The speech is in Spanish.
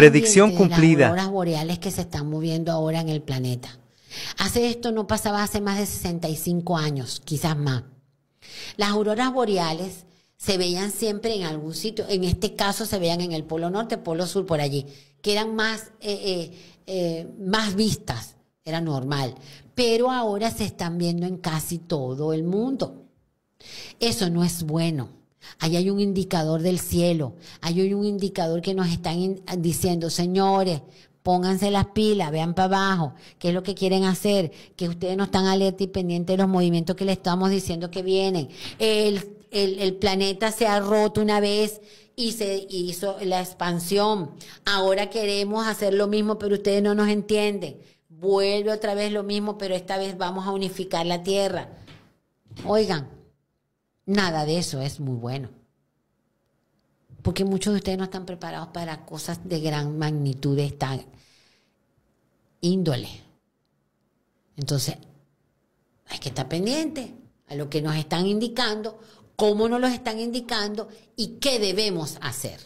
Predicción cumplida. Las auroras boreales que se están moviendo ahora en el planeta. Hace esto no pasaba hace más de 65 años, quizás más. Las auroras boreales se veían siempre en algún sitio, en este caso se veían en el Polo Norte, Polo Sur, por allí, que eran más, eh, eh, eh, más vistas, era normal, pero ahora se están viendo en casi todo el mundo. Eso no es bueno. Ahí hay un indicador del cielo, hay un indicador que nos están diciendo, señores, pónganse las pilas, vean para abajo, qué es lo que quieren hacer, que ustedes no están alerta y pendientes de los movimientos que les estamos diciendo que vienen. el planeta se ha roto una vez y se hizo la expansión. Ahora queremos hacer lo mismo, pero ustedes no nos entienden. Vuelve otra vez lo mismo, pero esta vez vamos a unificar la Tierra. Oigan, Nada de eso es muy bueno. Porque muchos de ustedes no están preparados para cosas de gran magnitud, de esta índole. Entonces, hay que estar pendiente a lo que nos están indicando, cómo nos lo están indicando y qué debemos hacer.